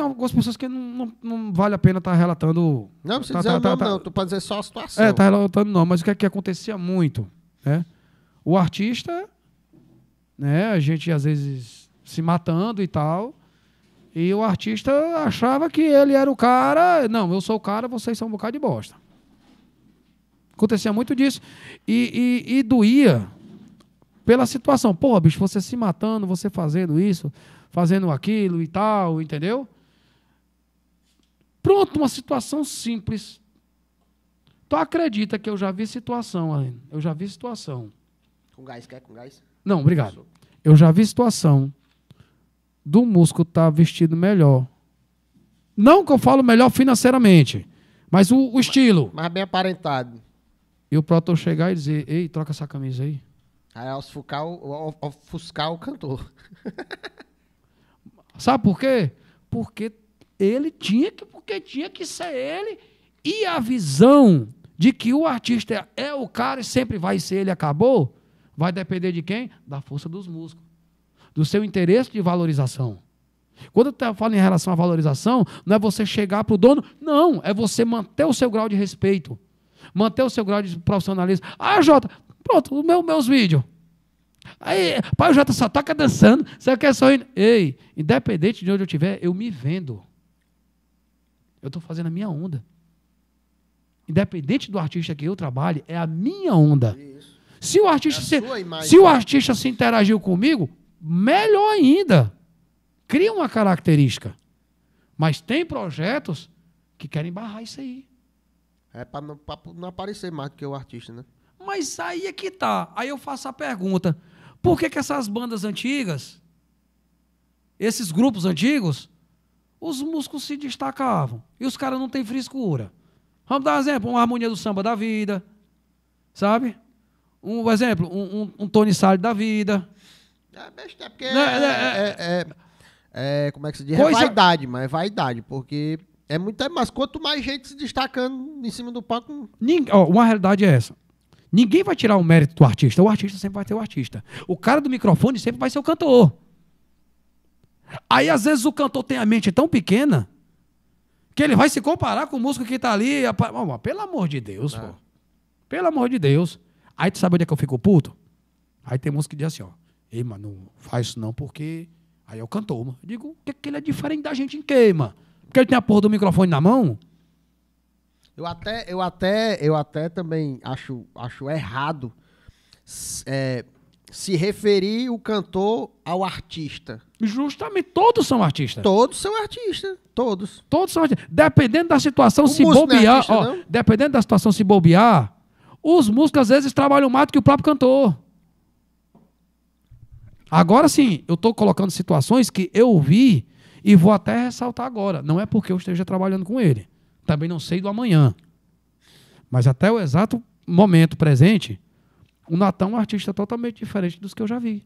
tem algumas pessoas que não, não, não vale a pena estar tá relatando. Não precisa tá, dizer tá, o tá, nome, tá. não. Tu pode dizer só a situação. É, tá relatando não, mas o que, é que acontecia muito? Né? O artista, né, a gente às vezes se matando e tal. E o artista achava que ele era o cara. Não, eu sou o cara, vocês são um bocado de bosta. Acontecia muito disso. E, e, e doía pela situação. Porra, bicho, você se matando, você fazendo isso, fazendo aquilo e tal, entendeu? Pronto, uma situação simples. Tu acredita que eu já vi situação, Aline? Eu já vi situação. Com gás, quer com gás? Não, obrigado. Eu já vi situação do músculo estar tá vestido melhor. Não que eu falo melhor financeiramente, mas o, o estilo. Mas bem aparentado. E o Proton chegar e dizer, ei, troca essa camisa aí. Aí é ofuscar o, ofuscar o cantor. Sabe por quê? Porque ele tinha que porque tinha que ser ele. E a visão de que o artista é o cara e sempre vai ser ele, acabou, vai depender de quem? Da força dos músculos, do seu interesse de valorização. Quando eu falo em relação à valorização, não é você chegar para o dono, não, é você manter o seu grau de respeito, manter o seu grau de profissionalismo. Ah, Jota, pronto, meu, meus vídeos. Aí, pai, o Jota só toca tá dançando, você quer só ir. Ei, independente de onde eu estiver, eu me vendo. Eu estou fazendo a minha onda. Independente do artista que eu trabalhe, é a minha onda. Se o artista, é se, se o artista se interagiu comigo, melhor ainda. Cria uma característica. Mas tem projetos que querem barrar isso aí. É para não, não, aparecer mais do que o artista, né? Mas aí é que tá. Aí eu faço a pergunta: por que, que essas bandas antigas, esses grupos antigos, os músculos se destacavam. E os caras não têm frescura. Vamos dar um exemplo, uma harmonia do samba da vida, sabe? Um, exemplo, um, um, um Tony Salles da vida. É besta, porque é, é, é, é, como é que se diz? Coisa... É vaidade, mas é vaidade, porque é muito mais. Quanto mais gente se destacando em cima do palco. Ninguém, ó, uma realidade é essa. Ninguém vai tirar o mérito do artista. O artista sempre vai ter o artista. O cara do microfone sempre vai ser o cantor. Aí às vezes o cantor tem a mente tão pequena que ele vai se comparar com o músico que está ali. pelo amor de Deus, ah. pô. Pelo amor de Deus. Aí tu sabe onde é que eu fico puto? Aí tem músico que diz assim, ó. Ei, mano, não faz isso não, porque. Aí é o cantor, mano. Eu digo, o que, é que ele é diferente da gente em queima? Porque ele tem a porra do microfone na mão? Eu até, eu até, eu até também acho, acho errado. É, se referir o cantor ao artista. Justamente, todos são artistas. Todos são artistas, todos. Todos são artistas. Dependendo da situação, o se é bobear, é artista, ó, dependendo da situação, se bobear, os músicos às vezes trabalham mais do que o próprio cantor. Agora sim, eu estou colocando situações que eu vi e vou até ressaltar agora. Não é porque eu esteja trabalhando com ele. Também não sei do amanhã. Mas até o exato momento presente, o Natan é um artista totalmente diferente dos que eu já vi.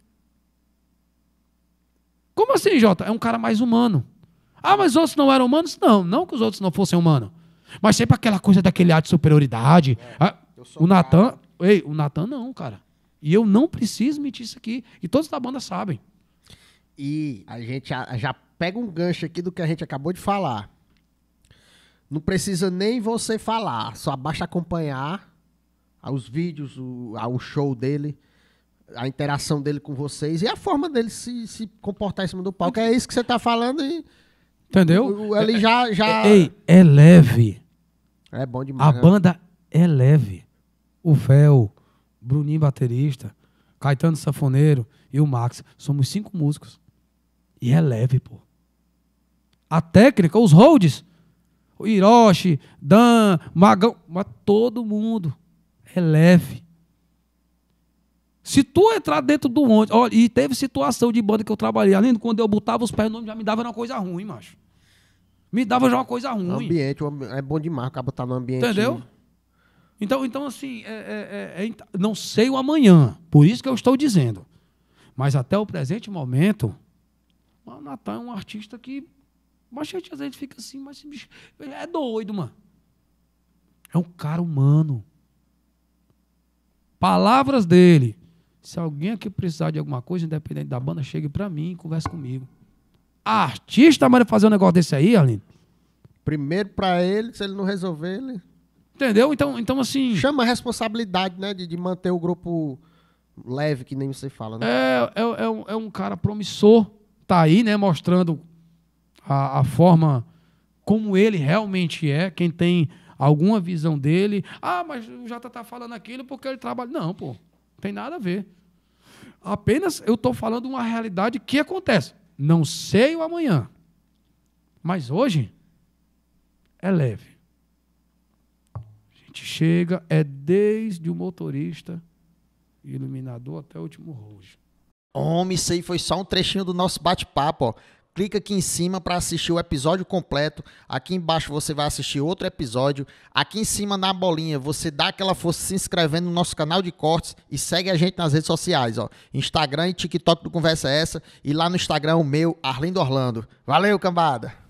Como assim, Jota? É um cara mais humano. Ah, mas os outros não eram humanos? Não, não que os outros não fossem humanos. Mas sempre aquela coisa daquele ar de superioridade. É, ah, o Natan. Ei, o Natan não, cara. E eu não preciso mentir isso aqui. E todos da banda sabem. E a gente já pega um gancho aqui do que a gente acabou de falar. Não precisa nem você falar, só basta acompanhar aos vídeos, o, ao show dele, a interação dele com vocês e a forma dele se, se comportar em cima do palco. É isso que você está falando e. Entendeu? Ele já, já. É, ei, é leve. É bom demais. A né? banda é leve. O Véu, Bruninho baterista, Caetano Sanfoneiro e o Max. Somos cinco músicos. E é leve, pô. A técnica, os holds. O Hiroshi, Dan, Magão. Mas todo mundo é leve. Se tu entrar dentro do ônibus, olha, e teve situação de banda que eu trabalhei, além de quando eu botava os pés no ônibus, já me dava uma coisa ruim, macho. Me dava já uma coisa ruim. O ambiente é bom demais, acaba botar no ambiente. Entendeu? Então, então assim, é, é, é, é não sei o amanhã, por isso que eu estou dizendo. Mas até o presente momento, o Natan é um artista que. Mas a gente fica assim, mas esse bicho é doido, mano. É um cara humano. Palavras dele. Se alguém aqui precisar de alguma coisa, independente da banda, chegue para mim e converse comigo. A artista manda fazer um negócio desse aí, Arlindo? Primeiro para ele, se ele não resolver, ele. Entendeu? Então, então assim. Chama a responsabilidade, né? De, de manter o grupo leve, que nem você fala, né? É, é, é, um, é um cara promissor. Tá aí, né? Mostrando a, a forma como ele realmente é. Quem tem alguma visão dele. Ah, mas o Jota está falando aquilo porque ele trabalha. Não, pô, não tem nada a ver. Apenas eu estou falando uma realidade que acontece. Não sei o amanhã, mas hoje é leve. A gente chega, é desde o motorista, iluminador até o último rojo. Homem, isso aí foi só um trechinho do nosso bate-papo clica aqui em cima para assistir o episódio completo. Aqui embaixo você vai assistir outro episódio. Aqui em cima na bolinha você dá aquela força se inscrevendo no nosso canal de cortes e segue a gente nas redes sociais, ó. Instagram e TikTok do Conversa Essa e lá no Instagram o meu, Arlindo Orlando. Valeu, cambada!